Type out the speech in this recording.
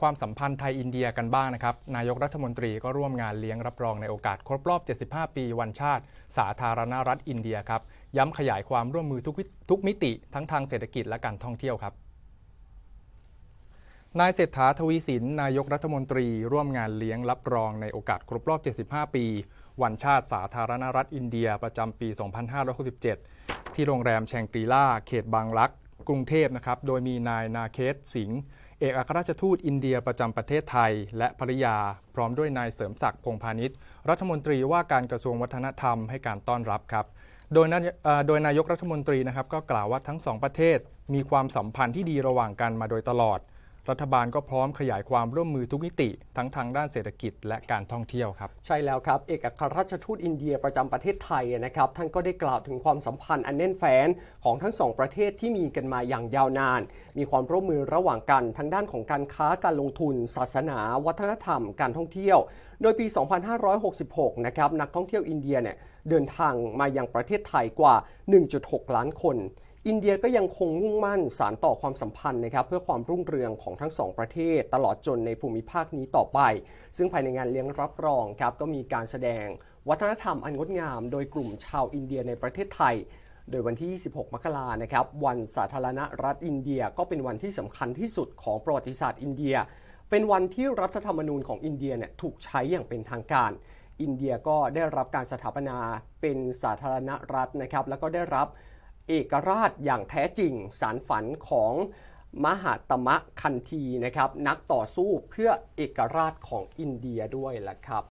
ความสัมพันธ์ไทยอินเดียกันบ้างนะครับ นายกรัฐมนตรีก็ร่วมงานเลี้ยงรับรองในโอกาส ครบรอบ 75 ปี วันชาติ สาธารณรัฐอินเดียครับ ย้ำขยายความร่วมมือทุกทุกมิติทั้งทางเศรษฐกิจและการท่องเที่ยวครับ นายเศรษฐาทวีสิน นายกรัฐมนตรีร่วมงานเลี้ยงรับรองในโอกาส ครบรอบ 75 ปีวันชาติสาธารณรัฐอินเดีย ประจำปี 2567 ที่โรงแรมแชงกรีล่า เขตบางรักกรุงเทพนะครับ โดยมีนายนาเคสสิงห์เอกอัครราชทูตอินเดียประจำประเทศไทยและภริยา พร้อมด้วยนายเสริมศักดิ์พงพาณิชย์รัฐมนตรีว่าการกระทรวงวัฒนธรรมให้การต้อนรับครับ โดยโดยนายกรัฐมนตรีนะครับก็กล่าวว่าทั้งสองประเทศมีความสัมพันธ์ที่ดีระหว่างกันมาโดยตลอดรัฐบาลก็พร้อมขยายความร่วมมือทุกมิติทั้งทางด้านเศรษฐกิจและการท่องเที่ยวครับ ใช่แล้วครับเอกอัครราชทูตอินเดียประจำประเทศไทยนะครับท่านก็ได้กล่าวถึงความสัมพันธ์อันแน่นแฟ้นของทั้งสองประเทศที่มีกันมาอย่างยาวนาน มีความร่วมมือระหว่างกัน ทั้งด้านของการค้า การลงทุน ศาสนา วัฒนธรรม การท่องเที่ยว โดยปี 2566 นะครับนักท่องเที่ยวอินเดียเนี่ยเดินทางมายังประเทศไทยกว่า 1.6 ล้านคนอินเดียก็ยังคงมุ่งมั่นสานต่อความสัมพันธ์นะครับเพื่อความรุ่งเรืองของทั้งสองประเทศตลอดจนในภูมิภาคนี้ต่อไป ซึ่งภายในงานเลี้ยงรับรองครับก็มีการแสดงวัฒนธรรมอันงดงามโดยกลุ่มชาวอินเดียในประเทศไทย โดยวันที่ 26 มกรานะครับวันสาธารณรัฐอินเดียก็เป็นวันที่สำคัญที่สุดของประวัติศาสตร์ อินเดีย เป็นวันที่รัฐธรรมนูญของอินเดียเนี่ยถูกใช้อย่างเป็นทางการ อินเดียก็ได้รับการสถาปนาเป็นสาธารณรัฐนะครับแล้วก็ได้รับเอกราชอย่างแท้จริงสารฝันของมหาตมะคันทีนะครับ นักต่อสู้เพื่อเอกราชของอินเดียด้วยล่ะครับ